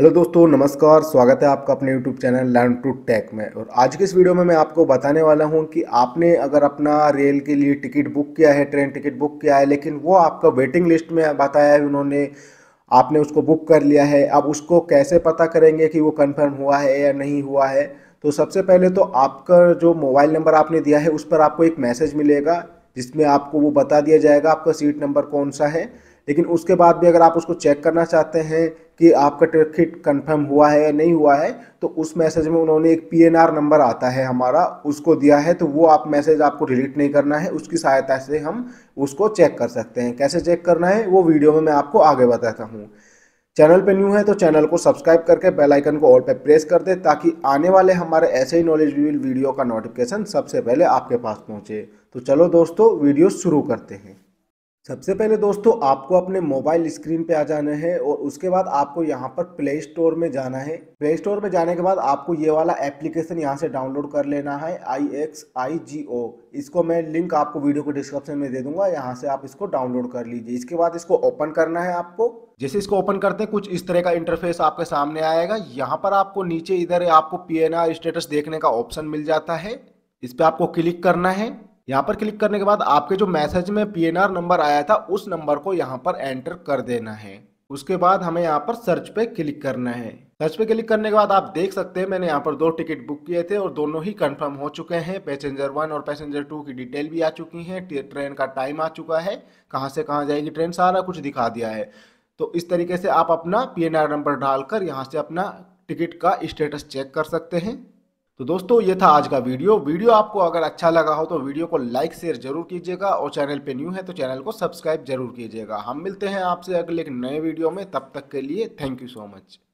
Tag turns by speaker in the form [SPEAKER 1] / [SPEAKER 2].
[SPEAKER 1] hello दोस्तों नमस्कार स्वागत है आपका अपने YouTube channel learn to tech में और आज के इस वीडियो में मैं आपको बताने वाला हूं कि आपने अगर अपना रेल के लिए टिकट बुक किया है ट्रेन टिकट बुक किया है लेकिन वो आपका वेटिंग लिस्ट में बताया है उन्होंने आपने उसको बुक कर लिया है अब उसको कैसे पता करेंगे कि वो कन्फर्म हुआ है या नहीं हुआ है तो सबसे पहले तो आपका जो मोबाइल नंबर आपने दिया है उस पर आपको एक मैसेज मिलेगा जिसमें आपको वो बता दिया जाएगा आपका सीट नंबर कौन सा है लेकिन उसके बाद भी अगर आप उसको चेक करना चाहते हैं कि आपका टिकट कंफर्म हुआ है या नहीं हुआ है तो उस मैसेज में उन्होंने एक पीएनआर नंबर आता है हमारा उसको दिया है तो वो आप मैसेज आपको डिलीट नहीं करना है उसकी सहायता से हम उसको चेक कर सकते हैं कैसे चेक करना है वो वीडियो में मैं आपको आगे बताता हूँ चैनल पे न्यू है तो चैनल को सब्सक्राइब करके बेल आइकन को ऑल पे प्रेस कर दे ताकि आने वाले हमारे ऐसे ही नॉलेज वीडियो का नोटिफिकेशन सबसे पहले आपके पास पहुंचे तो चलो दोस्तों वीडियो शुरू करते हैं सबसे पहले दोस्तों आपको अपने मोबाइल स्क्रीन पे आ जाना है और उसके बाद आपको यहाँ पर प्ले स्टोर में जाना है प्ले स्टोर में जाने के बाद आपको ये वाला एप्लीकेशन यहाँ से डाउनलोड कर लेना है आई एक्स आई जी ओ इसको मैं लिंक आपको वीडियो को डिस्क्रिप्शन में दे दूंगा यहाँ से आप इसको डाउनलोड कर लीजिए इसके बाद इसको ओपन करना है आपको जैसे इसको ओपन करते हैं कुछ इस तरह का इंटरफेस आपके सामने आएगा यहाँ पर आपको नीचे इधर आपको पी स्टेटस देखने का ऑप्शन मिल जाता है इस पर आपको क्लिक करना है यहाँ पर क्लिक करने के बाद आपके जो मैसेज में पी नंबर आया था उस नंबर को यहाँ पर एंटर कर देना है उसके बाद हमें यहाँ पर सर्च पे क्लिक करना है सर्च पे क्लिक करने के बाद आप देख सकते हैं मैंने यहाँ पर दो टिकट बुक किए थे और दोनों ही कंफर्म हो चुके हैं पैसेंजर वन और पैसेंजर टू की डिटेल भी आ चुकी है ट्रेन का टाइम आ चुका है कहाँ से कहाँ जाएगी ट्रेन सारा कुछ दिखा दिया है तो इस तरीके से आप अपना पी नंबर डालकर यहाँ से अपना टिकट का स्टेटस चेक कर सकते हैं तो दोस्तों ये था आज का वीडियो वीडियो आपको अगर अच्छा लगा हो तो वीडियो को लाइक शेयर जरूर कीजिएगा और चैनल पे न्यू है तो चैनल को सब्सक्राइब जरूर कीजिएगा हम मिलते हैं आपसे अगले एक नए वीडियो में तब तक के लिए थैंक यू सो मच